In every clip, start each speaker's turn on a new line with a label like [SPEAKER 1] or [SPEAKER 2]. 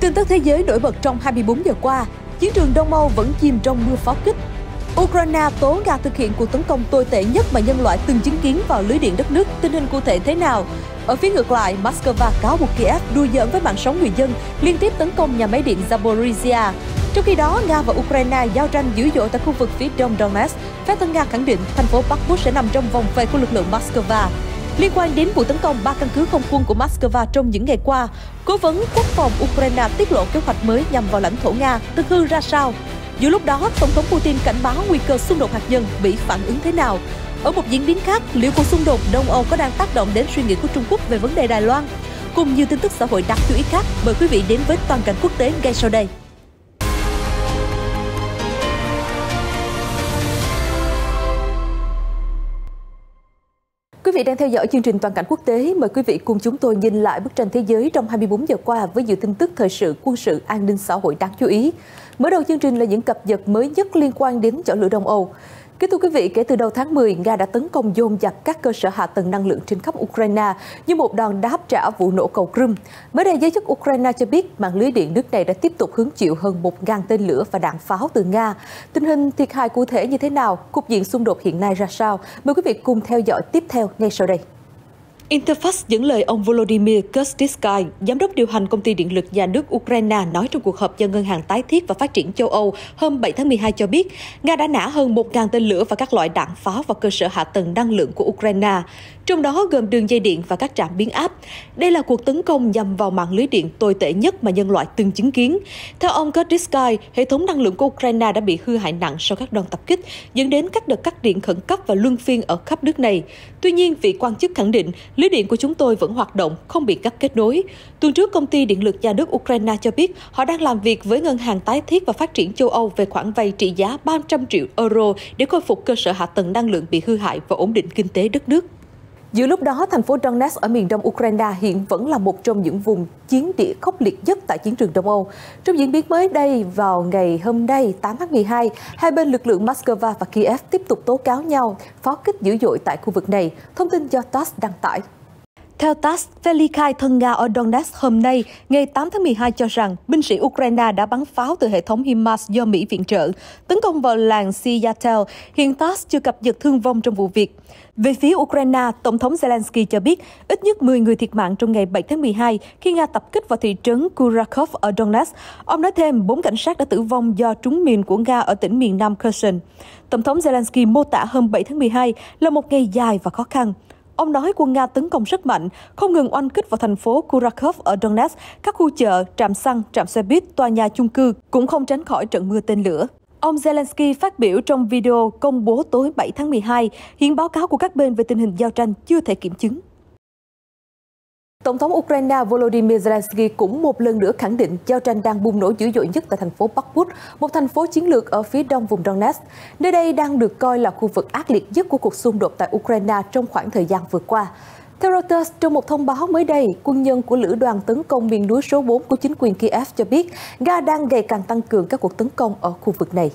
[SPEAKER 1] Tin tức thế giới nổi bật trong 24 giờ qua, chiến trường Đông Âu vẫn chìm trong mưa pháo kích. Ukraine tố Nga thực hiện cuộc tấn công tồi tệ nhất mà nhân loại từng chứng kiến vào lưới điện đất nước, tình hình cụ thể thế nào? Ở phía ngược lại, Moscow cáo buộc Kiev đùa giỡn với mạng sống người dân, liên tiếp tấn công nhà máy điện Zaporizhia. Trong khi đó, Nga và Ukraine giao tranh dữ dội tại khu vực phía đông Donetsk. Phát tân Nga khẳng định thành phố Bakhmut sẽ nằm trong vòng vây của lực lượng Moscow. Liên quan đến vụ tấn công ba căn cứ không quân của Moscow trong những ngày qua, cố vấn quốc phòng Ukraine tiết lộ kế hoạch mới nhằm vào lãnh thổ Nga thực hư ra sao. Giữa lúc đó, Tổng thống Putin cảnh báo nguy cơ xung đột hạt nhân bị phản ứng thế nào. Ở một diễn biến khác, liệu cuộc xung đột Đông Âu có đang tác động đến suy nghĩ của Trung Quốc về vấn đề Đài Loan? Cùng nhiều tin tức xã hội đáng chú ý khác, mời quý vị đến với toàn cảnh quốc tế ngay sau đây. vị đang theo dõi chương trình Toàn cảnh quốc tế. Mời quý vị cùng chúng tôi nhìn lại bức tranh thế giới trong 24 giờ qua với nhiều tin tức thời sự, quân sự, an ninh xã hội đáng chú ý. Mở đầu chương trình là những cập nhật mới nhất liên quan đến chợ lửa Đông Âu. Kính thưa quý vị, kể từ đầu tháng 10, Nga đã tấn công dồn dập các cơ sở hạ tầng năng lượng trên khắp Ukraine như một đòn đáp trả vụ nổ cầu Crimea. Mới đây, giới chức Ukraine cho biết mạng lưới điện nước này đã tiếp tục hứng chịu hơn 1.000 tên lửa và đạn pháo từ Nga. Tình hình thiệt hại cụ thể như thế nào? Cục diện xung đột hiện nay ra sao? Mời quý vị cùng theo dõi tiếp theo ngay sau đây. Interfax dẫn lời ông Volodymyr Kurstisky, giám đốc điều hành công ty điện lực nhà nước Ukraine nói trong cuộc họp do Ngân hàng Tái thiết và Phát triển châu Âu hôm 7 tháng 12 cho biết, Nga đã nã hơn 1.000 tên lửa và các loại đạn pháo vào cơ sở hạ tầng năng lượng của Ukraine, trong đó gồm đường dây điện và các trạm biến áp. Đây là cuộc tấn công nhằm vào mạng lưới điện tồi tệ nhất mà nhân loại từng chứng kiến. Theo ông Kurstisky, hệ thống năng lượng của Ukraine đã bị hư hại nặng sau các đòn tập kích, dẫn đến các đợt cắt điện khẩn cấp và luân phiên ở khắp nước này. Tuy nhiên, vị quan chức khẳng định Lưới điện của chúng tôi vẫn hoạt động, không bị cắt kết nối. Tuần trước, công ty điện lực nhà nước Ukraine cho biết họ đang làm việc với Ngân hàng Tái thiết và Phát triển châu Âu về khoản vay trị giá 300 triệu euro để khôi phục cơ sở hạ tầng năng lượng bị hư hại và ổn định kinh tế đất nước. Giữa lúc đó, thành phố Donetsk ở miền đông Ukraine hiện vẫn là một trong những vùng chiến địa khốc liệt nhất tại chiến trường Đông Âu. Trong diễn biến mới đây, vào ngày hôm nay 8 tháng 12, hai bên lực lượng Moscow và Kiev tiếp tục tố cáo nhau pháo kích dữ dội tại khu vực này, thông tin do TASS đăng tải. Theo TASS, Velikai thân Nga ở Donetsk hôm nay, ngày 8 tháng 12 cho rằng binh sĩ Ukraine đã bắn pháo từ hệ thống HIMARS do Mỹ viện trợ, tấn công vào làng Siyatel. Hiện TASS chưa cập nhật thương vong trong vụ việc. Về phía Ukraine, Tổng thống Zelensky cho biết ít nhất 10 người thiệt mạng trong ngày 7 tháng 12 khi Nga tập kích vào thị trấn Kurakov ở Donetsk. Ông nói thêm bốn cảnh sát đã tử vong do trúng mìn của Nga ở tỉnh miền Nam Kherson. Tổng thống Zelensky mô tả hôm 7 tháng 12 là một ngày dài và khó khăn. Ông nói quân Nga tấn công rất mạnh, không ngừng oanh kích vào thành phố Kurakov ở Donetsk, các khu chợ, trạm xăng, trạm xe buýt, tòa nhà chung cư, cũng không tránh khỏi trận mưa tên lửa. Ông Zelensky phát biểu trong video công bố tối 7 tháng 12, hiện báo cáo của các bên về tình hình giao tranh chưa thể kiểm chứng. Tổng thống Ukraine Volodymyr Zelensky cũng một lần nữa khẳng định giao tranh đang bùng nổ dữ dội nhất tại thành phố Bakhmut, một thành phố chiến lược ở phía đông vùng Donetsk. Nơi đây đang được coi là khu vực ác liệt nhất của cuộc xung đột tại Ukraine trong khoảng thời gian vừa qua. Theo Reuters, trong một thông báo mới đây, quân nhân của Lữ đoàn tấn công miền núi số 4 của chính quyền Kiev cho biết Nga đang ngày càng tăng cường các cuộc tấn công ở khu vực này.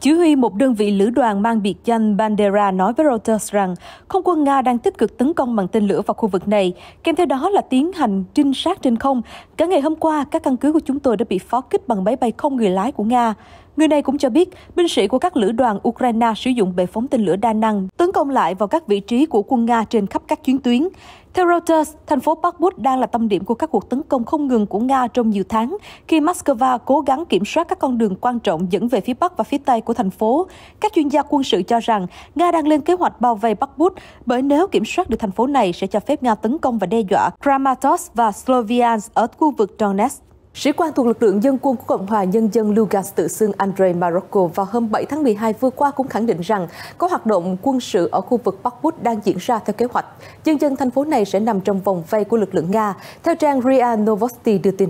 [SPEAKER 1] Chỉ huy một đơn vị lữ đoàn mang biệt danh Bandera nói với Reuters rằng không quân Nga đang tích cực tấn công bằng tên lửa vào khu vực này, kèm theo đó là tiến hành trinh sát trên không. Cả ngày hôm qua, các căn cứ của chúng tôi đã bị pháo kích bằng máy bay không người lái của Nga. Người này cũng cho biết, binh sĩ của các lữ đoàn Ukraine sử dụng bệ phóng tên lửa đa năng tấn công lại vào các vị trí của quân Nga trên khắp các chuyến tuyến. Theo Reuters, thành phố Bakhmut đang là tâm điểm của các cuộc tấn công không ngừng của Nga trong nhiều tháng, khi Moscow cố gắng kiểm soát các con đường quan trọng dẫn về phía Bắc và phía Tây của thành phố. Các chuyên gia quân sự cho rằng Nga đang lên kế hoạch bao vây Bakhmut, bởi nếu kiểm soát được thành phố này sẽ cho phép Nga tấn công và đe dọa Kramatorsk và Sloviansk ở khu vực Donetsk. Sĩ quan thuộc lực lượng dân quân của Cộng hòa Nhân dân Lugansk tự xưng Andrei Marocco vào hôm 7 tháng 12 vừa qua cũng khẳng định rằng có hoạt động quân sự ở khu vực Bakhmut đang diễn ra theo kế hoạch. Dân dân thành phố này sẽ nằm trong vòng vây của lực lượng Nga, theo trang RIA Novosti đưa tin.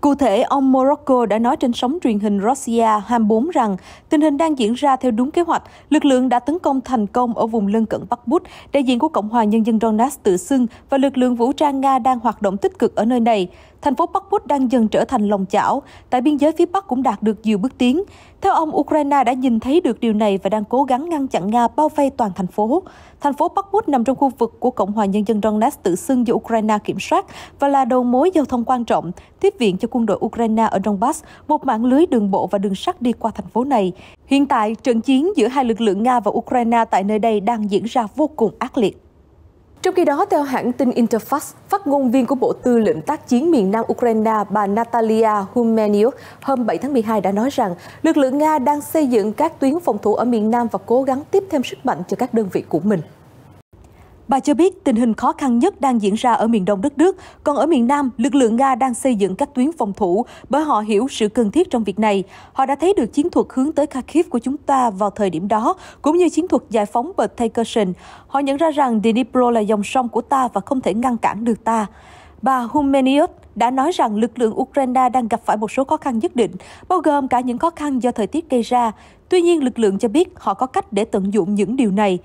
[SPEAKER 1] Cụ thể, ông Morocco đã nói trên sóng truyền hình Russia 24 rằng tình hình đang diễn ra theo đúng kế hoạch. Lực lượng đã tấn công thành công ở vùng lân cận Bắc Bút. Đại diện của Cộng hòa Nhân dân Donetsk tự xưng và lực lượng vũ trang Nga đang hoạt động tích cực ở nơi này thành phố Bắc đang dần trở thành lòng chảo, tại biên giới phía Bắc cũng đạt được nhiều bước tiến. Theo ông, Ukraine đã nhìn thấy được điều này và đang cố gắng ngăn chặn Nga bao vây toàn thành phố. Thành phố Bắc nằm trong khu vực của Cộng hòa Nhân dân Donetsk tự xưng do Ukraine kiểm soát và là đầu mối giao thông quan trọng, tiếp viện cho quân đội Ukraine ở Donbass, một mạng lưới đường bộ và đường sắt đi qua thành phố này. Hiện tại, trận chiến giữa hai lực lượng Nga và Ukraine tại nơi đây đang diễn ra vô cùng ác liệt. Trong khi đó, theo hãng tin Interfax, phát ngôn viên của Bộ Tư lệnh Tác chiến miền Nam Ukraine bà Natalia Humeniuk hôm 7 tháng 12 đã nói rằng lực lượng Nga đang xây dựng các tuyến phòng thủ ở miền Nam và cố gắng tiếp thêm sức mạnh cho các đơn vị của mình. Bà cho biết tình hình khó khăn nhất đang diễn ra ở miền đông đất nước, còn ở miền Nam, lực lượng Nga đang xây dựng các tuyến phòng thủ bởi họ hiểu sự cần thiết trong việc này. Họ đã thấy được chiến thuật hướng tới Kharkiv của chúng ta vào thời điểm đó, cũng như chiến thuật giải phóng bờ Tây Họ nhận ra rằng Dnipro là dòng sông của ta và không thể ngăn cản được ta. Bà Humeniot đã nói rằng lực lượng Ukraine đang gặp phải một số khó khăn nhất định, bao gồm cả những khó khăn do thời tiết gây ra. Tuy nhiên, lực lượng cho biết họ có cách để tận dụng những điều này.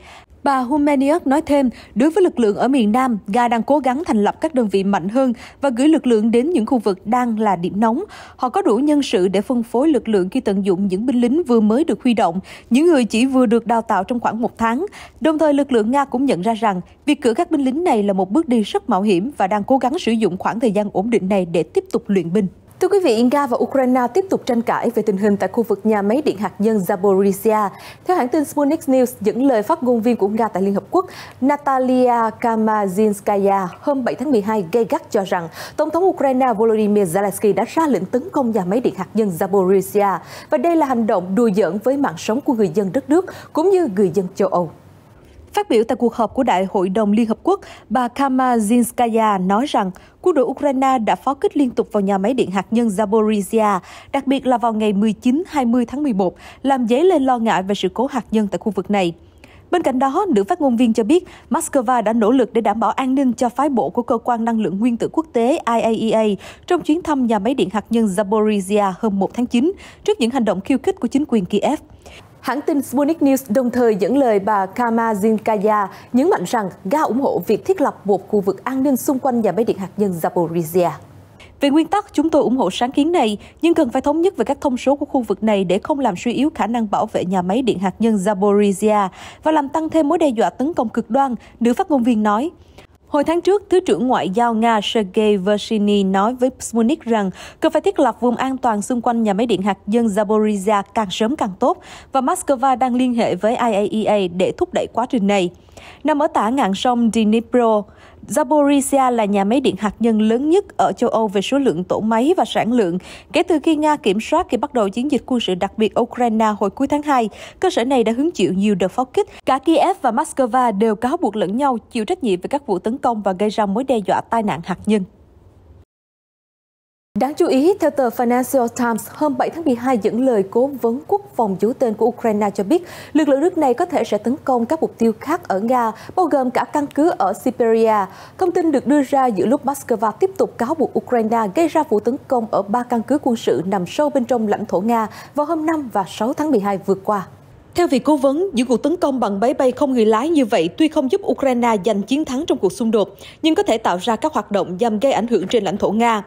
[SPEAKER 1] Bà Humeniuk nói thêm, đối với lực lượng ở miền Nam, nga đang cố gắng thành lập các đơn vị mạnh hơn và gửi lực lượng đến những khu vực đang là điểm nóng. Họ có đủ nhân sự để phân phối lực lượng khi tận dụng những binh lính vừa mới được huy động, những người chỉ vừa được đào tạo trong khoảng một tháng. Đồng thời, lực lượng Nga cũng nhận ra rằng việc cử các binh lính này là một bước đi rất mạo hiểm và đang cố gắng sử dụng khoảng thời gian ổn định này để tiếp tục luyện binh. Thưa quý vị, Nga và Ukraine tiếp tục tranh cãi về tình hình tại khu vực nhà máy điện hạt nhân Zaporizhia. Theo hãng tin Sputnik News, dẫn lời phát ngôn viên của Nga tại Liên Hợp Quốc Natalia Kamazinskaya hôm 7 tháng 12 gây gắt cho rằng Tổng thống Ukraine Volodymyr Zelensky đã ra lệnh tấn công nhà máy điện hạt nhân Zaporizhia và đây là hành động đùa giỡn với mạng sống của người dân đất nước cũng như người dân châu Âu. Phát biểu tại cuộc họp của Đại hội đồng Liên Hợp Quốc, bà Kamazinskaya nói rằng quân đội Ukraine đã pháo kích liên tục vào nhà máy điện hạt nhân Zaporizhia, đặc biệt là vào ngày 19-20 tháng 11, làm dấy lên lo ngại về sự cố hạt nhân tại khu vực này. Bên cạnh đó, nữ phát ngôn viên cho biết Moscow đã nỗ lực để đảm bảo an ninh cho phái bộ của Cơ quan Năng lượng Nguyên tử Quốc tế IAEA e trong chuyến thăm nhà máy điện hạt nhân Zaporizhia hôm 1 tháng 9, trước những hành động khiêu khích của chính quyền Kiev. Hãng tin Sputnik News đồng thời dẫn lời bà Kama Zinkaya nhấn mạnh rằng Nga ủng hộ việc thiết lập một khu vực an ninh xung quanh nhà máy điện hạt nhân Zaporizhia. Về nguyên tắc, chúng tôi ủng hộ sáng kiến này, nhưng cần phải thống nhất về các thông số của khu vực này để không làm suy yếu khả năng bảo vệ nhà máy điện hạt nhân Zaporizhia và làm tăng thêm mối đe dọa tấn công cực đoan, nữ phát ngôn viên nói. Hồi tháng trước, Thứ trưởng Ngoại giao Nga Sergei Vershiny nói với Sputnik rằng cần phải thiết lập vùng an toàn xung quanh nhà máy điện hạt nhân Zaporizhia càng sớm càng tốt và Moscow đang liên hệ với IAEA e để thúc đẩy quá trình này. Nằm ở tả ngạn sông Dnipro, Zaporizhia là nhà máy điện hạt nhân lớn nhất ở châu Âu về số lượng tổ máy và sản lượng. Kể từ khi Nga kiểm soát khi bắt đầu chiến dịch quân sự đặc biệt Ukraine hồi cuối tháng 2, cơ sở này đã hứng chịu nhiều đợt pháo kích. Cả Kiev và Moscow đều cáo buộc lẫn nhau chịu trách nhiệm về các vụ tấn công và gây ra mối đe dọa tai nạn hạt nhân. Đáng chú ý, theo tờ Financial Times, hôm 7 tháng 12 dẫn lời cố vấn quốc phòng chủ tên của Ukraine cho biết lực lượng nước này có thể sẽ tấn công các mục tiêu khác ở Nga, bao gồm cả căn cứ ở Siberia. Thông tin được đưa ra giữa lúc Moscow tiếp tục cáo buộc Ukraine gây ra vụ tấn công ở ba căn cứ quân sự nằm sâu bên trong lãnh thổ Nga vào hôm 5 và 6 tháng 12 vừa qua. Theo vị cố vấn, những cuộc tấn công bằng máy bay, không người lái như vậy tuy không giúp Ukraine giành chiến thắng trong cuộc xung đột, nhưng có thể tạo ra các hoạt động nhằm gây ảnh hưởng trên lãnh thổ Nga.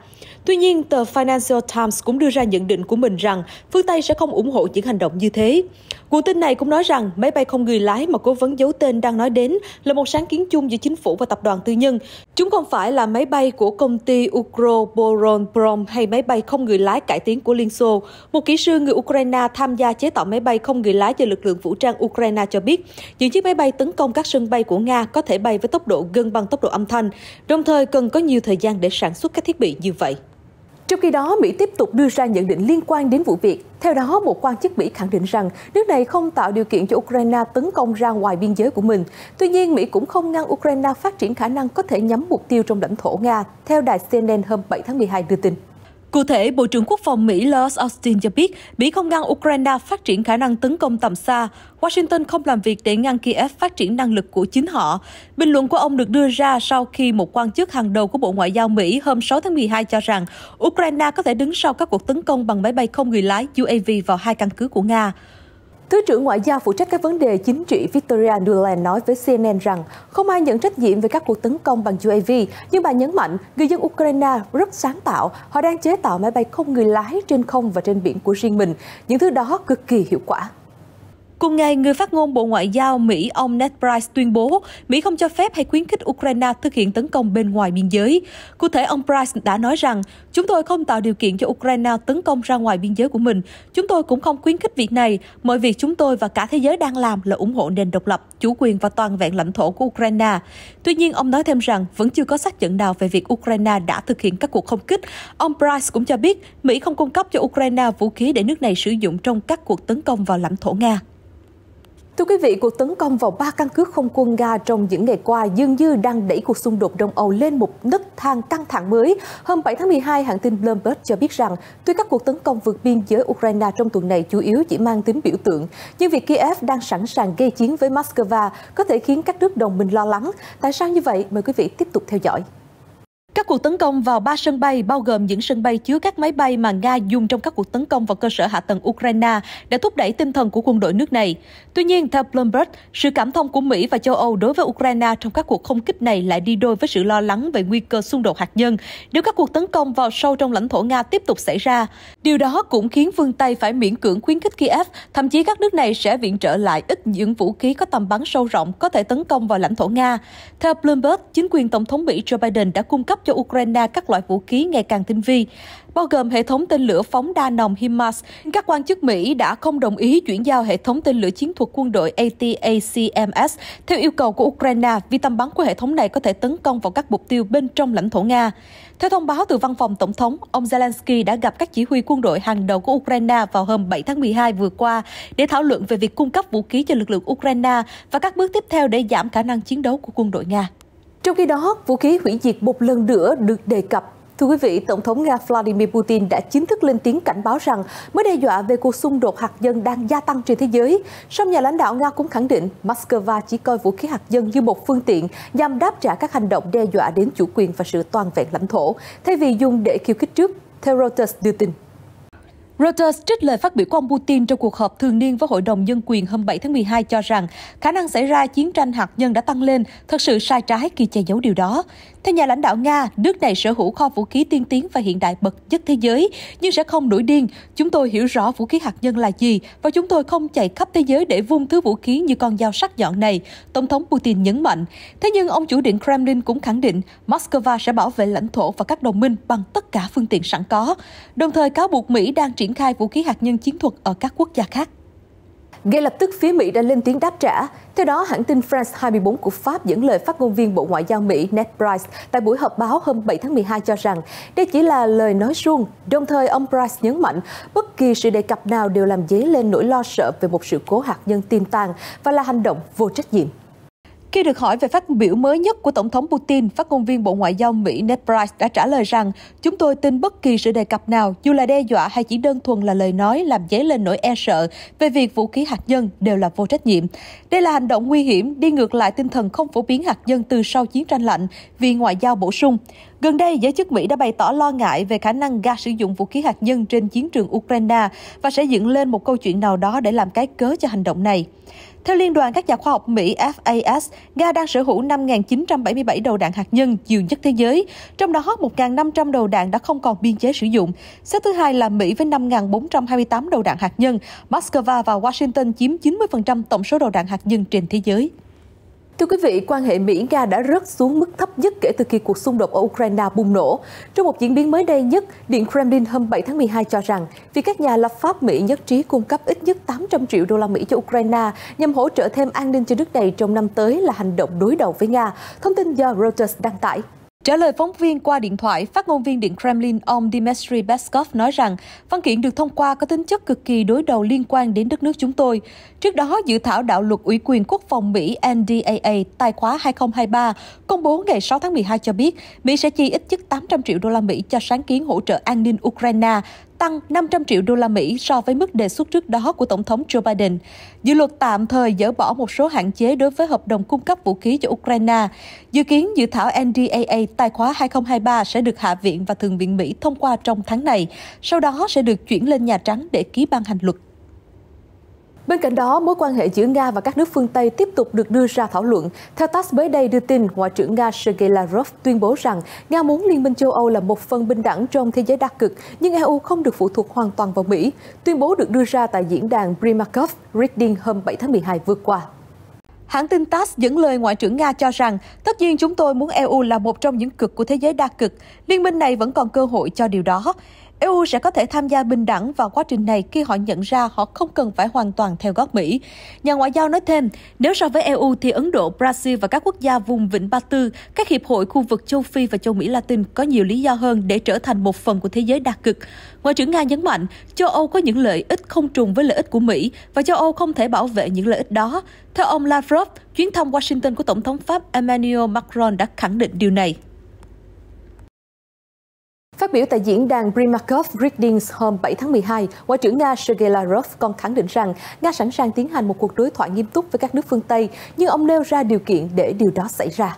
[SPEAKER 1] Tuy nhiên, tờ Financial Times cũng đưa ra nhận định của mình rằng phương Tây sẽ không ủng hộ những hành động như thế. Nguồn tin này cũng nói rằng máy bay không người lái mà cố vấn giấu tên đang nói đến là một sáng kiến chung giữa chính phủ và tập đoàn tư nhân. Chúng không phải là máy bay của công ty Ukroboronprom hay máy bay không người lái cải tiến của Liên Xô. Một kỹ sư người Ukraine tham gia chế tạo máy bay không người lái cho lực lượng vũ trang Ukraine cho biết, những chiếc máy bay tấn công các sân bay của Nga có thể bay với tốc độ gần bằng tốc độ âm thanh, đồng thời cần có nhiều thời gian để sản xuất các thiết bị như vậy. Trong khi đó, Mỹ tiếp tục đưa ra nhận định liên quan đến vụ việc. Theo đó, một quan chức Mỹ khẳng định rằng nước này không tạo điều kiện cho Ukraine tấn công ra ngoài biên giới của mình. Tuy nhiên, Mỹ cũng không ngăn Ukraine phát triển khả năng có thể nhắm mục tiêu trong lãnh thổ Nga, theo đài CNN hôm 7 tháng 12 đưa tin. Cụ thể, Bộ trưởng Quốc phòng Mỹ Lloyd Austin cho biết Mỹ không ngăn Ukraine phát triển khả năng tấn công tầm xa. Washington không làm việc để ngăn Kiev phát triển năng lực của chính họ. Bình luận của ông được đưa ra sau khi một quan chức hàng đầu của Bộ Ngoại giao Mỹ hôm 6 tháng 12 cho rằng Ukraine có thể đứng sau các cuộc tấn công bằng máy bay không người lái UAV vào hai căn cứ của Nga. Thứ trưởng Ngoại giao phụ trách các vấn đề chính trị Victoria Nuland nói với CNN rằng không ai nhận trách nhiệm về các cuộc tấn công bằng UAV, nhưng bà nhấn mạnh người dân Ukraine rất sáng tạo, họ đang chế tạo máy bay không người lái trên không và trên biển của riêng mình. Những thứ đó cực kỳ hiệu quả. Cùng ngày, người phát ngôn Bộ Ngoại giao Mỹ ông Ned Price tuyên bố Mỹ không cho phép hay khuyến khích Ukraine thực hiện tấn công bên ngoài biên giới. Cụ thể, ông Price đã nói rằng, chúng tôi không tạo điều kiện cho Ukraine tấn công ra ngoài biên giới của mình. Chúng tôi cũng không khuyến khích việc này. Mọi việc chúng tôi và cả thế giới đang làm là ủng hộ nền độc lập, chủ quyền và toàn vẹn lãnh thổ của Ukraine. Tuy nhiên, ông nói thêm rằng vẫn chưa có xác nhận nào về việc Ukraine đã thực hiện các cuộc không kích. Ông Price cũng cho biết Mỹ không cung cấp cho Ukraine vũ khí để nước này sử dụng trong các cuộc tấn công vào lãnh thổ Nga. Thưa quý vị, cuộc tấn công vào ba căn cứ không quân Nga trong những ngày qua dường như đang đẩy cuộc xung đột Đông Âu lên một nấc thang căng thẳng mới. Hôm 7 tháng 12, hãng tin Bloomberg cho biết rằng tuy các cuộc tấn công vượt biên giới Ukraine trong tuần này chủ yếu chỉ mang tính biểu tượng, nhưng việc Kiev đang sẵn sàng gây chiến với Moscow có thể khiến các nước đồng minh lo lắng. Tại sao như vậy? Mời quý vị tiếp tục theo dõi. Các cuộc tấn công vào ba sân bay, bao gồm những sân bay chứa các máy bay mà Nga dùng trong các cuộc tấn công vào cơ sở hạ tầng Ukraine, đã thúc đẩy tinh thần của quân đội nước này. Tuy nhiên, theo Bloomberg, sự cảm thông của Mỹ và châu Âu đối với Ukraine trong các cuộc không kích này lại đi đôi với sự lo lắng về nguy cơ xung đột hạt nhân nếu các cuộc tấn công vào sâu trong lãnh thổ Nga tiếp tục xảy ra. Điều đó cũng khiến phương Tây phải miễn cưỡng khuyến khích Kiev, thậm chí các nước này sẽ viện trợ lại ít những vũ khí có tầm bắn sâu rộng có thể tấn công vào lãnh thổ Nga. Theo Bloomberg, chính quyền Tổng thống Mỹ Joe Biden đã cung cấp cho cho Ukraine các loại vũ khí ngày càng tinh vi, bao gồm hệ thống tên lửa phóng đa nòng HIMARS. Các quan chức Mỹ đã không đồng ý chuyển giao hệ thống tên lửa chiến thuật quân đội ATACMS theo yêu cầu của Ukraine vì tầm bắn của hệ thống này có thể tấn công vào các mục tiêu bên trong lãnh thổ Nga. Theo thông báo từ văn phòng Tổng thống, ông Zelensky đã gặp các chỉ huy quân đội hàng đầu của Ukraine vào hôm 7 tháng 12 vừa qua để thảo luận về việc cung cấp vũ khí cho lực lượng Ukraine và các bước tiếp theo để giảm khả năng chiến đấu của quân đội Nga. Trong khi đó, vũ khí hủy diệt một lần nữa được đề cập. Thưa quý vị, Tổng thống Nga Vladimir Putin đã chính thức lên tiếng cảnh báo rằng mới đe dọa về cuộc xung đột hạt nhân đang gia tăng trên thế giới. Song nhà lãnh đạo Nga cũng khẳng định Moscow chỉ coi vũ khí hạt nhân như một phương tiện nhằm đáp trả các hành động đe dọa đến chủ quyền và sự toàn vẹn lãnh thổ, thay vì dùng để khiêu khích trước, theo Reuters đưa tin. Reuters trích lời phát biểu của ông Putin trong cuộc họp thường niên với Hội đồng Nhân quyền hôm 7 tháng 12 cho rằng khả năng xảy ra chiến tranh hạt nhân đã tăng lên, thật sự sai trái khi che giấu điều đó. Theo nhà lãnh đạo Nga, nước này sở hữu kho vũ khí tiên tiến và hiện đại bậc nhất thế giới, nhưng sẽ không nổi điên. Chúng tôi hiểu rõ vũ khí hạt nhân là gì và chúng tôi không chạy khắp thế giới để vung thứ vũ khí như con dao sắc nhọn này, Tổng thống Putin nhấn mạnh. Thế nhưng ông chủ điện Kremlin cũng khẳng định Moscow sẽ bảo vệ lãnh thổ và các đồng minh bằng tất cả phương tiện sẵn có, đồng thời cáo buộc Mỹ đang triển triển khai vũ khí hạt nhân chiến thuật ở các quốc gia khác. Ngay lập tức phía Mỹ đã lên tiếng đáp trả. Theo đó, hãng tin France 24 của Pháp dẫn lời phát ngôn viên Bộ Ngoại giao Mỹ Ned Price tại buổi họp báo hôm 7 tháng 12 cho rằng đây chỉ là lời nói suông. Đồng thời, ông Price nhấn mạnh bất kỳ sự đề cập nào đều làm dấy lên nỗi lo sợ về một sự cố hạt nhân tiềm tàng và là hành động vô trách nhiệm. Khi được hỏi về phát biểu mới nhất của Tổng thống Putin, phát ngôn viên Bộ Ngoại giao Mỹ Ned Price đã trả lời rằng chúng tôi tin bất kỳ sự đề cập nào, dù là đe dọa hay chỉ đơn thuần là lời nói làm dấy lên nỗi e sợ về việc vũ khí hạt nhân đều là vô trách nhiệm. Đây là hành động nguy hiểm, đi ngược lại tinh thần không phổ biến hạt nhân từ sau chiến tranh lạnh, vì ngoại giao bổ sung. Gần đây, giới chức Mỹ đã bày tỏ lo ngại về khả năng Nga sử dụng vũ khí hạt nhân trên chiến trường Ukraine và sẽ dựng lên một câu chuyện nào đó để làm cái cớ cho hành động này. Theo Liên đoàn các nhà khoa học Mỹ FAS, Nga đang sở hữu 5.977 đầu đạn hạt nhân nhiều nhất thế giới, trong đó 1.500 đầu đạn đã không còn biên chế sử dụng. Xếp thứ hai là Mỹ với 5.428 đầu đạn hạt nhân, Moscow và Washington chiếm 90% tổng số đầu đạn hạt nhân trên thế giới. Thưa quý vị, quan hệ Mỹ-Nga đã rớt xuống mức thấp nhất kể từ khi cuộc xung đột ở Ukraine bùng nổ. Trong một diễn biến mới đây nhất, Điện Kremlin hôm 7 tháng 12 cho rằng vì các nhà lập pháp Mỹ nhất trí cung cấp ít nhất 800 triệu đô la Mỹ cho Ukraine nhằm hỗ trợ thêm an ninh cho nước này trong năm tới là hành động đối đầu với Nga, thông tin do Reuters đăng tải. Trả lời phóng viên qua điện thoại, phát ngôn viên Điện Kremlin ông Dmitry Peskov nói rằng văn kiện được thông qua có tính chất cực kỳ đối đầu liên quan đến đất nước chúng tôi. Trước đó, dự thảo đạo luật ủy quyền quốc phòng Mỹ NDAA tài khóa 2023 công bố ngày 6 tháng 12 cho biết Mỹ sẽ chi ít nhất 800 triệu đô la Mỹ cho sáng kiến hỗ trợ an ninh Ukraine tăng 500 triệu đô la Mỹ so với mức đề xuất trước đó của Tổng thống Joe Biden. Dự luật tạm thời dỡ bỏ một số hạn chế đối với hợp đồng cung cấp vũ khí cho Ukraine. Dự kiến dự thảo NDAA tài khóa 2023 sẽ được Hạ viện và Thượng viện Mỹ thông qua trong tháng này, sau đó sẽ được chuyển lên Nhà Trắng để ký ban hành luật Bên cạnh đó, mối quan hệ giữa Nga và các nước phương Tây tiếp tục được đưa ra thảo luận. Theo TASS mới đây đưa tin, Ngoại trưởng Nga Sergei Lavrov tuyên bố rằng Nga muốn Liên minh châu Âu là một phần bình đẳng trong thế giới đa cực, nhưng EU không được phụ thuộc hoàn toàn vào Mỹ. Tuyên bố được đưa ra tại diễn đàn Primakov Reading hôm 7 tháng 12 vừa qua. Hãng tin TASS dẫn lời Ngoại trưởng Nga cho rằng, tất nhiên chúng tôi muốn EU là một trong những cực của thế giới đa cực. Liên minh này vẫn còn cơ hội cho điều đó. EU sẽ có thể tham gia bình đẳng vào quá trình này khi họ nhận ra họ không cần phải hoàn toàn theo gót Mỹ. Nhà ngoại giao nói thêm, nếu so với EU thì Ấn Độ, Brazil và các quốc gia vùng Vịnh Ba Tư, các hiệp hội khu vực châu Phi và châu Mỹ Latin có nhiều lý do hơn để trở thành một phần của thế giới đa cực. Ngoại trưởng Nga nhấn mạnh, châu Âu có những lợi ích không trùng với lợi ích của Mỹ và châu Âu không thể bảo vệ những lợi ích đó. Theo ông Lavrov, chuyến thăm Washington của Tổng thống Pháp Emmanuel Macron đã khẳng định điều này. Phát biểu tại diễn đàn Primakov Readings hôm 7 tháng 12, Ngoại trưởng Nga Sergei Lavrov còn khẳng định rằng Nga sẵn sàng tiến hành một cuộc đối thoại nghiêm túc với các nước phương Tây, nhưng ông nêu ra điều kiện để điều đó xảy ra.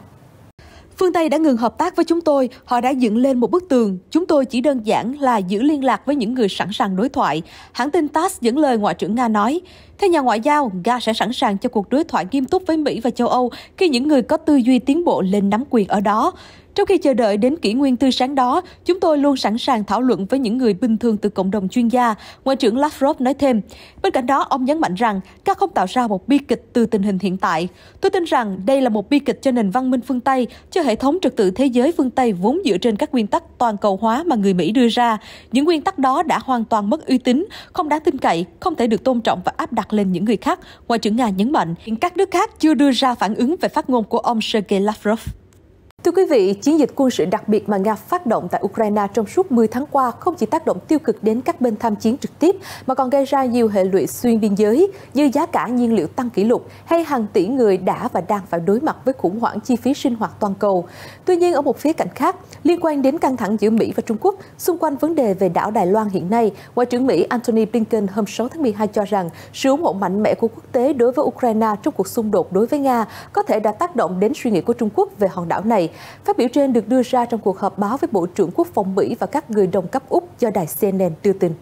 [SPEAKER 1] Phương Tây đã ngừng hợp tác với chúng tôi, họ đã dựng lên một bức tường. Chúng tôi chỉ đơn giản là giữ liên lạc với những người sẵn sàng đối thoại. Hãng tin TASS dẫn lời Ngoại trưởng Nga nói, theo nhà ngoại giao, Nga sẽ sẵn sàng cho cuộc đối thoại nghiêm túc với Mỹ và châu Âu khi những người có tư duy tiến bộ lên nắm quyền ở đó. Trong khi chờ đợi đến kỷ nguyên tươi sáng đó, chúng tôi luôn sẵn sàng thảo luận với những người bình thường từ cộng đồng chuyên gia, Ngoại trưởng Lavrov nói thêm. Bên cạnh đó, ông nhấn mạnh rằng các không tạo ra một bi kịch từ tình hình hiện tại. Tôi tin rằng đây là một bi kịch cho nền văn minh phương Tây, cho hệ thống trật tự thế giới phương Tây vốn dựa trên các nguyên tắc toàn cầu hóa mà người Mỹ đưa ra. Những nguyên tắc đó đã hoàn toàn mất uy tín, không đáng tin cậy, không thể được tôn trọng và áp đặt lên những người khác. Ngoại trưởng Nga nhấn mạnh, các nước khác chưa đưa ra phản ứng về phát ngôn của ông Sergei Lavrov. Thưa quý vị, chiến dịch quân sự đặc biệt mà Nga phát động tại Ukraine trong suốt 10 tháng qua không chỉ tác động tiêu cực đến các bên tham chiến trực tiếp, mà còn gây ra nhiều hệ lụy xuyên biên giới, như giá cả nhiên liệu tăng kỷ lục hay hàng tỷ người đã và đang phải đối mặt với khủng hoảng chi phí sinh hoạt toàn cầu. Tuy nhiên, ở một phía cạnh khác, liên quan đến căng thẳng giữa Mỹ và Trung Quốc xung quanh vấn đề về đảo Đài Loan hiện nay, Ngoại trưởng Mỹ Antony Blinken hôm 6 tháng 12 cho rằng sự ủng hộ mạnh mẽ của quốc tế đối với Ukraine trong cuộc xung đột đối với Nga có thể đã tác động đến suy nghĩ của Trung Quốc về hòn đảo này Phát biểu trên được đưa ra trong cuộc họp báo với Bộ trưởng Quốc phòng Mỹ và các người đồng cấp Úc do đài CNN đưa tin.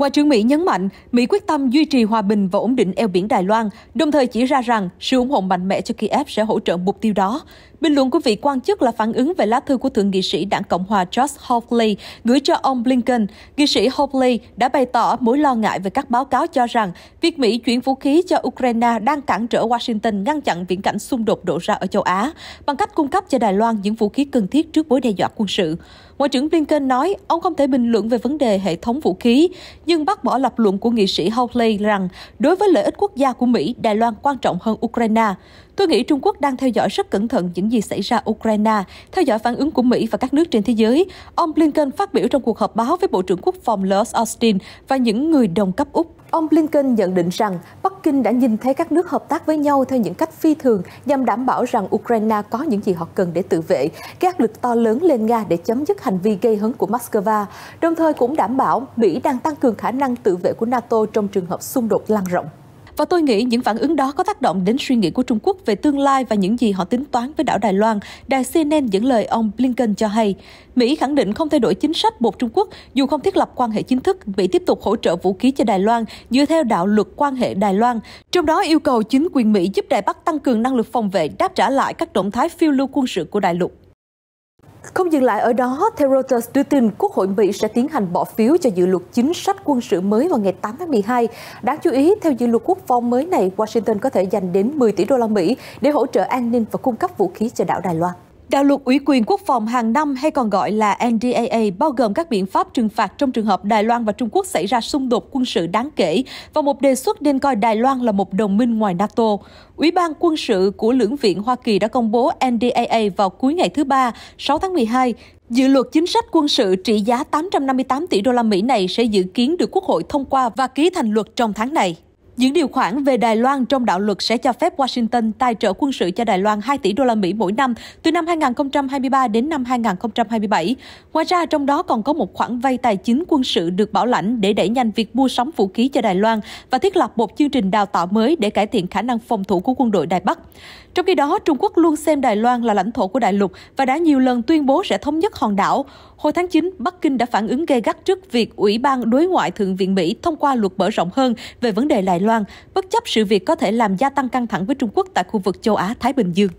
[SPEAKER 1] Ngoại trưởng Mỹ nhấn mạnh, Mỹ quyết tâm duy trì hòa bình và ổn định eo biển Đài Loan, đồng thời chỉ ra rằng sự ủng hộ mạnh mẽ cho Kiev sẽ hỗ trợ mục tiêu đó. Bình luận của vị quan chức là phản ứng về lá thư của Thượng nghị sĩ Đảng Cộng hòa Josh Hawley gửi cho ông Blinken. Nghị sĩ Hawley đã bày tỏ mối lo ngại về các báo cáo cho rằng việc Mỹ chuyển vũ khí cho Ukraine đang cản trở Washington ngăn chặn viễn cảnh xung đột đổ ra ở châu Á bằng cách cung cấp cho Đài Loan những vũ khí cần thiết trước mối đe dọa quân sự. Ngoại trưởng Blinken nói ông không thể bình luận về vấn đề hệ thống vũ khí, nhưng bác bỏ lập luận của nghị sĩ Hawley rằng đối với lợi ích quốc gia của Mỹ, Đài Loan quan trọng hơn Ukraine. Tôi nghĩ Trung Quốc đang theo dõi rất cẩn thận những gì xảy ra Ukraine, theo dõi phản ứng của Mỹ và các nước trên thế giới. Ông Blinken phát biểu trong cuộc họp báo với Bộ trưởng Quốc phòng Lloyd Austin và những người đồng cấp Úc. Ông Blinken nhận định rằng Bắc Kinh đã nhìn thấy các nước hợp tác với nhau theo những cách phi thường nhằm đảm bảo rằng Ukraine có những gì họ cần để tự vệ, gây áp lực to lớn lên Nga để chấm dứt hành vi gây hấn của Moscow, đồng thời cũng đảm bảo Mỹ đang tăng cường khả năng tự vệ của NATO trong trường hợp xung đột lan rộng. Và tôi nghĩ những phản ứng đó có tác động đến suy nghĩ của Trung Quốc về tương lai và những gì họ tính toán với đảo Đài Loan, đài CNN dẫn lời ông Blinken cho hay. Mỹ khẳng định không thay đổi chính sách buộc Trung Quốc dù không thiết lập quan hệ chính thức, Mỹ tiếp tục hỗ trợ vũ khí cho Đài Loan dựa theo đạo luật quan hệ Đài Loan, trong đó yêu cầu chính quyền Mỹ giúp Đài Bắc tăng cường năng lực phòng vệ đáp trả lại các động thái phiêu lưu quân sự của đại lục. Không dừng lại ở đó, theo Reuters đưa tin Quốc hội Mỹ sẽ tiến hành bỏ phiếu cho dự luật chính sách quân sự mới vào ngày 8 tháng 12. Đáng chú ý, theo dự luật quốc phòng mới này, Washington có thể dành đến 10 tỷ đô la Mỹ để hỗ trợ an ninh và cung cấp vũ khí cho đảo Đài Loan. Đạo luật ủy quyền quốc phòng hàng năm hay còn gọi là NDAA bao gồm các biện pháp trừng phạt trong trường hợp Đài Loan và Trung Quốc xảy ra xung đột quân sự đáng kể và một đề xuất nên coi Đài Loan là một đồng minh ngoài NATO. Ủy ban quân sự của lưỡng viện Hoa Kỳ đã công bố NDAA vào cuối ngày thứ Ba, 6 tháng 12, Dự luật chính sách quân sự trị giá 858 tỷ đô la Mỹ này sẽ dự kiến được Quốc hội thông qua và ký thành luật trong tháng này. Những điều khoản về Đài Loan trong đạo luật sẽ cho phép Washington tài trợ quân sự cho Đài Loan 2 tỷ đô la Mỹ mỗi năm từ năm 2023 đến năm 2027. Ngoài ra, trong đó còn có một khoản vay tài chính quân sự được bảo lãnh để đẩy nhanh việc mua sắm vũ khí cho Đài Loan và thiết lập một chương trình đào tạo mới để cải thiện khả năng phòng thủ của quân đội Đài Bắc. Trong khi đó, Trung Quốc luôn xem Đài Loan là lãnh thổ của đại lục và đã nhiều lần tuyên bố sẽ thống nhất hòn đảo. Hồi tháng 9, Bắc Kinh đã phản ứng gay gắt trước việc Ủy ban Đối ngoại Thượng viện Mỹ thông qua luật mở rộng hơn về vấn đề Đài Loan, bất chấp sự việc có thể làm gia tăng căng thẳng với Trung Quốc tại khu vực châu Á-Thái Bình Dương.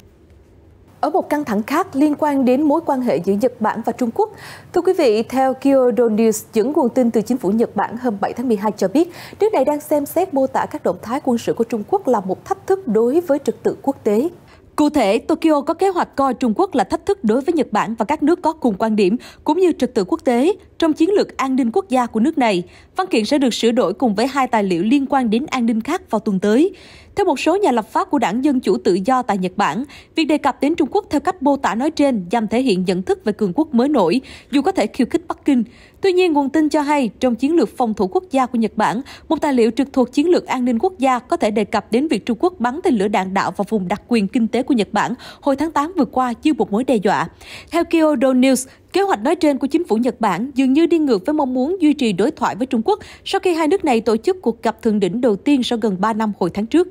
[SPEAKER 1] Ở một căng thẳng khác liên quan đến mối quan hệ giữa Nhật Bản và Trung Quốc, thưa quý vị, theo Kyodo News, dẫn nguồn tin từ chính phủ Nhật Bản hôm 7 tháng 12 cho biết, nước này đang xem xét mô tả các động thái quân sự của Trung Quốc là một thách thức đối với trật tự quốc tế. Cụ thể, Tokyo có kế hoạch coi Trung Quốc là thách thức đối với Nhật Bản và các nước có cùng quan điểm, cũng như trật tự quốc tế trong chiến lược an ninh quốc gia của nước này. Văn kiện sẽ được sửa đổi cùng với hai tài liệu liên quan đến an ninh khác vào tuần tới. Theo một số nhà lập pháp của đảng Dân Chủ Tự Do tại Nhật Bản, việc đề cập đến Trung Quốc theo cách mô tả nói trên nhằm thể hiện nhận thức về cường quốc mới nổi, dù có thể khiêu khích Bắc Kinh. Tuy nhiên, nguồn tin cho hay, trong chiến lược phòng thủ quốc gia của Nhật Bản, một tài liệu trực thuộc chiến lược an ninh quốc gia có thể đề cập đến việc Trung Quốc bắn tên lửa đạn đạo vào vùng đặc quyền kinh tế của Nhật Bản hồi tháng 8 vừa qua như một mối đe dọa. Theo Kyodo News, Kế hoạch nói trên của chính phủ Nhật Bản dường như đi ngược với mong muốn duy trì đối thoại với Trung Quốc sau khi hai nước này tổ chức cuộc gặp thượng đỉnh đầu tiên sau gần 3 năm hồi tháng trước.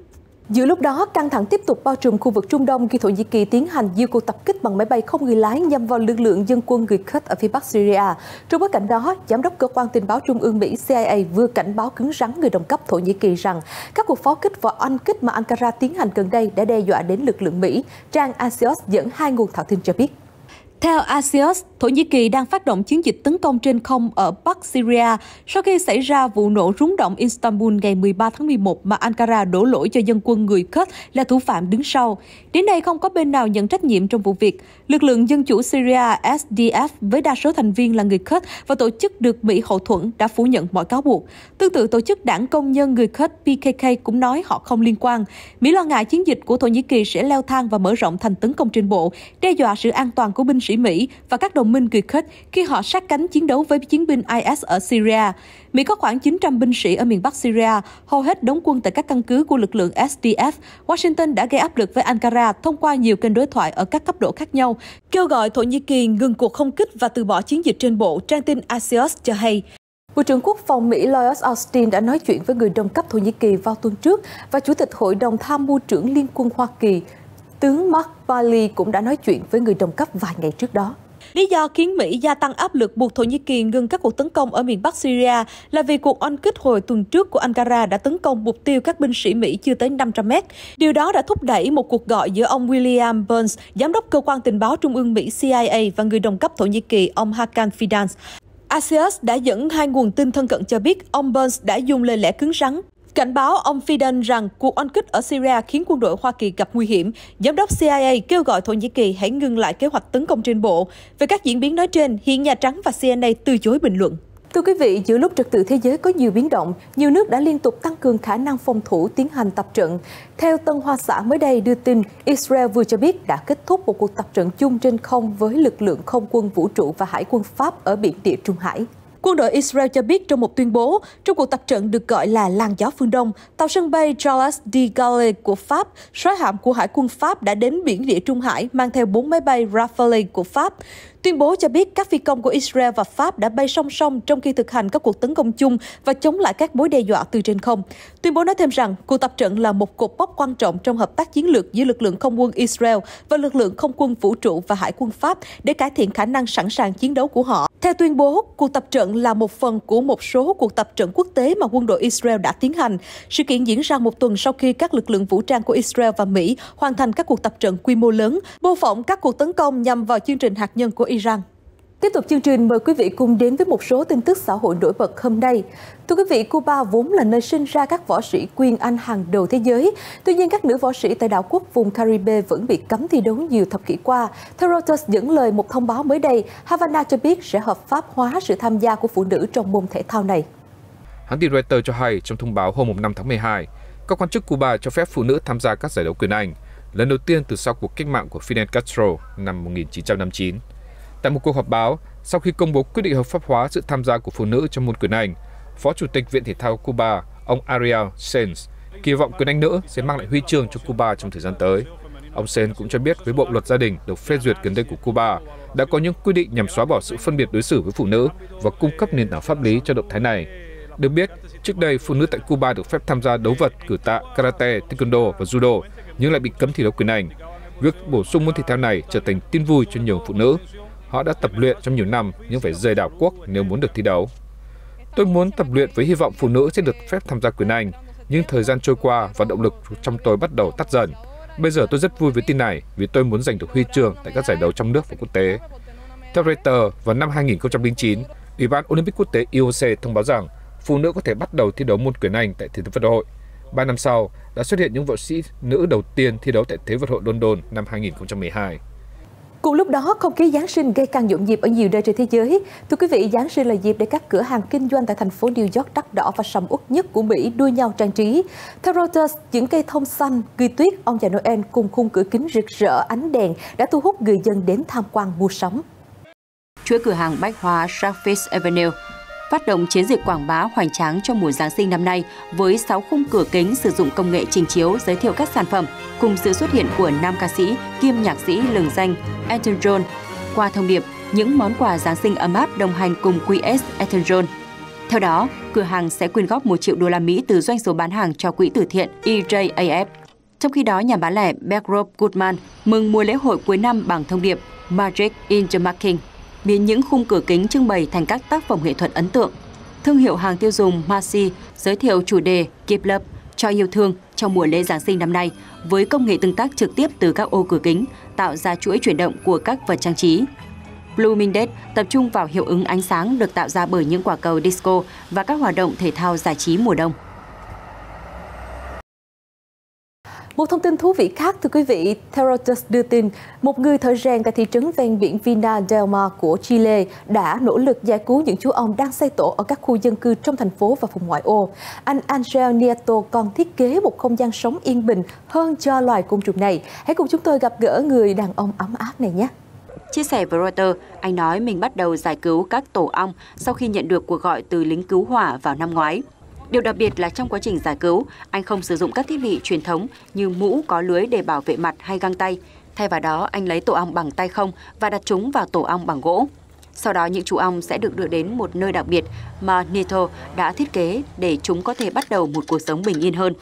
[SPEAKER 1] Giữa lúc đó, căng thẳng tiếp tục bao trùm khu vực Trung Đông khi Thổ Nhĩ Kỳ tiến hành nhiều cuộc tập kích bằng máy bay không người lái nhằm vào lực lượng dân quân người Kurd ở phía bắc Syria. Trong bối cảnh đó, Giám đốc Cơ quan Tình báo Trung ương Mỹ CIA vừa cảnh báo cứng rắn người đồng cấp Thổ Nhĩ Kỳ rằng các cuộc pháo kích và oanh kích mà Ankara tiến hành gần đây đã đe dọa đến lực lượng Mỹ. Trang Axios dẫn hai nguồn thạo tin cho biết. Theo Axios. Thổ Nhĩ Kỳ đang phát động chiến dịch tấn công trên không ở Bắc Syria sau khi xảy ra vụ nổ rúng động Istanbul ngày 13 tháng 11 mà Ankara đổ lỗi cho dân quân người Kurd là thủ phạm đứng sau. Đến nay không có bên nào nhận trách nhiệm trong vụ việc. Lực lượng Dân chủ Syria SDF với đa số thành viên là người Kurd và tổ chức được Mỹ hậu thuẫn đã phủ nhận mọi cáo buộc. Tương tự tổ chức đảng công nhân người Kurd PKK cũng nói họ không liên quan. Mỹ lo ngại chiến dịch của Thổ Nhĩ Kỳ sẽ leo thang và mở rộng thành tấn công trên bộ, đe dọa sự an toàn của binh sĩ Mỹ và các đồng đồng minh cười khích khi họ sát cánh chiến đấu với chiến binh IS ở Syria. Mỹ có khoảng 900 binh sĩ ở miền Bắc Syria, hầu hết đóng quân tại các căn cứ của lực lượng SDF. Washington đã gây áp lực với Ankara thông qua nhiều kênh đối thoại ở các cấp độ khác nhau, kêu gọi Thổ Nhĩ Kỳ ngừng cuộc không kích và từ bỏ chiến dịch trên bộ, trang tin Axios cho hay. Bộ trưởng Quốc phòng Mỹ Lloyd Austin đã nói chuyện với người đồng cấp Thổ Nhĩ Kỳ vào tuần trước và Chủ tịch Hội đồng Tham mưu trưởng Liên quân Hoa Kỳ, tướng Mark Bailey cũng đã nói chuyện với người đồng cấp vài ngày trước đó. Lý do khiến Mỹ gia tăng áp lực buộc Thổ Nhĩ Kỳ ngừng các cuộc tấn công ở miền Bắc Syria là vì cuộc oanh kích hồi tuần trước của Ankara đã tấn công mục tiêu các binh sĩ Mỹ chưa tới 500 mét. Điều đó đã thúc đẩy một cuộc gọi giữa ông William Burns, giám đốc cơ quan tình báo trung ương Mỹ CIA và người đồng cấp Thổ Nhĩ Kỳ ông Hakan Fidan. Axios đã dẫn hai nguồn tin thân cận cho biết ông Burns đã dùng lời lẽ cứng rắn Cảnh báo ông Fidel rằng cuộc oanh kích ở Syria khiến quân đội Hoa Kỳ gặp nguy hiểm. Giám đốc CIA kêu gọi Thổ Nhĩ Kỳ hãy ngừng lại kế hoạch tấn công trên bộ. Về các diễn biến nói trên, hiện Nhà Trắng và CNN từ chối bình luận. Thưa quý vị, giữa lúc trật tự thế giới có nhiều biến động, nhiều nước đã liên tục tăng cường khả năng phòng thủ tiến hành tập trận. Theo Tân Hoa xã mới đây đưa tin, Israel vừa cho biết đã kết thúc một cuộc tập trận chung trên không với lực lượng không quân vũ trụ và hải quân Pháp ở biển địa Trung Hải. Quân đội Israel cho biết trong một tuyên bố, trong cuộc tập trận được gọi là làn gió phương Đông, tàu sân bay Charles de Gaulle của Pháp, sói hạm của Hải quân Pháp đã đến biển địa Trung Hải mang theo 4 máy bay Rafale của Pháp. Tuyên bố cho biết các phi công của Israel và Pháp đã bay song song trong khi thực hành các cuộc tấn công chung và chống lại các mối đe dọa từ trên không. Tuyên bố nói thêm rằng cuộc tập trận là một cột mốc quan trọng trong hợp tác chiến lược giữa lực lượng không quân Israel và lực lượng không quân vũ trụ và hải quân Pháp để cải thiện khả năng sẵn sàng chiến đấu của họ. Theo tuyên bố, cuộc tập trận là một phần của một số cuộc tập trận quốc tế mà quân đội Israel đã tiến hành. Sự kiện diễn ra một tuần sau khi các lực lượng vũ trang của Israel và Mỹ hoàn thành các cuộc tập trận quy mô lớn, mô phỏng các cuộc tấn công nhằm vào chương trình hạt nhân của Iran. Tiếp tục chương trình, mời quý vị cùng đến với một số tin tức xã hội nổi bật hôm nay. Thưa quý vị, Cuba vốn là nơi sinh ra các võ sĩ quyền Anh hàng đầu thế giới. Tuy nhiên, các nữ võ sĩ tại đảo quốc vùng Caribe vẫn bị cấm thi đấu nhiều thập kỷ qua. Theo Reuters dẫn lời một thông báo mới đây, Havana cho biết sẽ hợp pháp hóa sự tham gia của phụ nữ trong môn thể
[SPEAKER 2] thao này. Hãng tin Reuters cho hay trong thông báo hôm 5 tháng 12, các quan chức Cuba cho phép phụ nữ tham gia các giải đấu quyền Anh, lần đầu tiên từ sau cuộc cách mạng của Fidel Castro năm 1959. Tại một cuộc họp báo, sau khi công bố quyết định hợp pháp hóa sự tham gia của phụ nữ trong môn quyền Anh, Phó Chủ tịch Viện Thể thao Cuba, ông Ariel Sens, kỳ vọng quyền Anh nữ sẽ mang lại huy chương cho Cuba trong thời gian tới. Ông Sen cũng cho biết với bộ luật gia đình được phê duyệt gần đây của Cuba đã có những quy định nhằm xóa bỏ sự phân biệt đối xử với phụ nữ và cung cấp nền tảng pháp lý cho động thái này. Được biết, trước đây phụ nữ tại Cuba được phép tham gia đấu vật, cử tạ, karate, taekwondo và judo nhưng lại bị cấm thi đấu quyền Anh. Việc bổ sung môn thể thao này trở thành tin vui cho nhiều phụ nữ. Họ đã tập luyện trong nhiều năm nhưng phải rời đảo quốc nếu muốn được thi đấu. Tôi muốn tập luyện với hy vọng phụ nữ sẽ được phép tham gia quyền Anh, nhưng thời gian trôi qua và động lực trong tôi bắt đầu tắt dần. Bây giờ tôi rất vui với tin này vì tôi muốn giành được huy chương tại các giải đấu trong nước và quốc tế. Theo Reuters, vào năm 2009, Ủy ban Olympic Quốc tế IOC thông báo rằng phụ nữ có thể bắt đầu thi đấu môn quyền Anh tại Thế vận hội. Ba năm sau, đã xuất hiện những võ sĩ nữ đầu tiên thi đấu tại Thế vận hội London năm 2012.
[SPEAKER 1] Cùng lúc đó, không khí Giáng sinh gây căng nhộn nhịp ở nhiều nơi trên thế giới. Thưa quý vị, Giáng sinh là dịp để các cửa hàng kinh doanh tại thành phố New York đắt đỏ và sầm uất nhất của Mỹ đua nhau trang trí. Theo Reuters, những cây thông xanh, ghi tuyết, ông già Noel cùng khung cửa kính rực rỡ ánh đèn đã thu hút người dân đến tham
[SPEAKER 3] quan mua sắm. Chuỗi cửa hàng bách hóa Surface Avenue phát động chiến dịch quảng bá hoành tráng cho mùa Giáng sinh năm nay với 6 khung cửa kính sử dụng công nghệ trình chiếu giới thiệu các sản phẩm cùng sự xuất hiện của nam ca sĩ kiêm nhạc sĩ lừng danh Elton John qua thông điệp những món quà Giáng sinh ấm áp đồng hành cùng QS Elton John. Theo đó, cửa hàng sẽ quyên góp 1 triệu đô la Mỹ từ doanh số bán hàng cho quỹ từ thiện EJAF. Trong khi đó, nhà bán lẻ Bergdorf Goodman mừng mùa lễ hội cuối năm bằng thông điệp Magic in the Making biến những khung cửa kính trưng bày thành các tác phẩm nghệ thuật ấn tượng. Thương hiệu hàng tiêu dùng Maxi giới thiệu chủ đề Keep Love cho yêu thương trong mùa lễ Giáng sinh năm nay với công nghệ tương tác trực tiếp từ các ô cửa kính tạo ra chuỗi chuyển động của các vật trang trí. Blooming Dead tập trung vào hiệu ứng ánh sáng được tạo ra bởi những quả cầu disco và các hoạt động thể thao giải trí mùa đông.
[SPEAKER 1] Một thông tin thú vị khác thưa quý vị, theo Reuters đưa tin, một người thợ rèn tại thị trấn ven biển Vina del Mar của Chile đã nỗ lực giải cứu những chú ong đang xây tổ ở các khu dân cư trong thành phố và vùng ngoại ô. Anh Angel Nieto còn thiết kế một không gian sống yên bình hơn cho loài côn trùng này. Hãy cùng chúng tôi gặp gỡ người đàn ông ấm áp này nhé.
[SPEAKER 3] Chia sẻ với Reuters, anh nói mình bắt đầu giải cứu các tổ ong sau khi nhận được cuộc gọi từ lính cứu hỏa vào năm ngoái. Điều đặc biệt là trong quá trình giải cứu, anh không sử dụng các thiết bị truyền thống như mũ có lưới để bảo vệ mặt hay găng tay. Thay vào đó, anh lấy tổ ong bằng tay không và đặt chúng vào tổ ong bằng gỗ. Sau đó những chú ong sẽ được đưa đến một nơi đặc biệt mà Nito đã thiết kế để chúng có thể bắt đầu một cuộc sống bình yên hơn.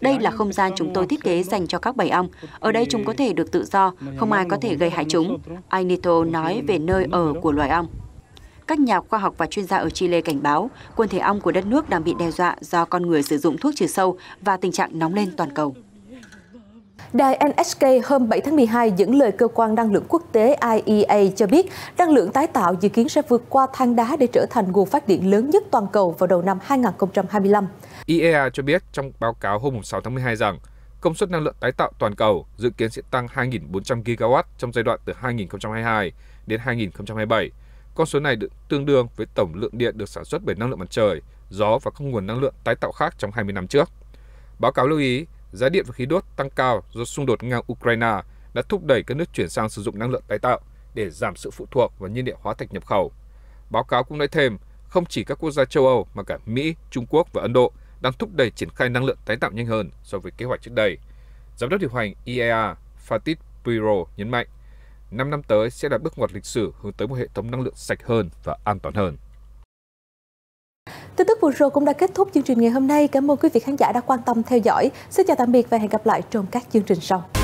[SPEAKER 3] Đây là không gian chúng tôi thiết kế dành cho các bầy ong. Ở đây chúng có thể được tự do, không ai có thể gây hại chúng. Anito nói về nơi ở của loài ong các nhà khoa học và chuyên gia ở Chile cảnh báo quần thể ong của đất nước đang bị đe dọa do con người sử dụng thuốc trừ sâu và tình trạng nóng lên toàn cầu.
[SPEAKER 1] Đài NHK hôm 7 tháng 12 dẫn lời cơ quan năng lượng quốc tế IEA cho biết năng lượng tái tạo dự kiến sẽ vượt qua than đá để trở thành nguồn phát điện lớn nhất toàn cầu vào đầu năm 2025.
[SPEAKER 2] IEA cho biết trong báo cáo hôm 6 tháng 12 rằng công suất năng lượng tái tạo toàn cầu dự kiến sẽ tăng 2.400 GW trong giai đoạn từ 2022 đến 2027 con số này tương đương với tổng lượng điện được sản xuất bởi năng lượng mặt trời, gió và các nguồn năng lượng tái tạo khác trong 20 năm trước. Báo cáo lưu ý, giá điện và khí đốt tăng cao do xung đột ngang Ukraine đã thúc đẩy các nước chuyển sang sử dụng năng lượng tái tạo để giảm sự phụ thuộc vào nhiên liệu hóa thạch nhập khẩu. Báo cáo cũng nói thêm, không chỉ các quốc gia châu Âu mà cả Mỹ, Trung Quốc và Ấn Độ đang thúc đẩy triển khai năng lượng tái tạo nhanh hơn so với kế hoạch trước đây. Giám đốc điều hành IEA Fatih Piro nhấn mạnh, 5 năm tới sẽ là bước ngoặt lịch sử hướng tới một hệ thống năng lượng sạch hơn và an toàn hơn.
[SPEAKER 1] Tin tức vừa rồi cũng đã kết thúc chương trình ngày hôm nay. Cảm ơn quý vị khán giả đã quan tâm theo dõi. Xin chào tạm biệt và hẹn gặp lại trong các chương trình sau.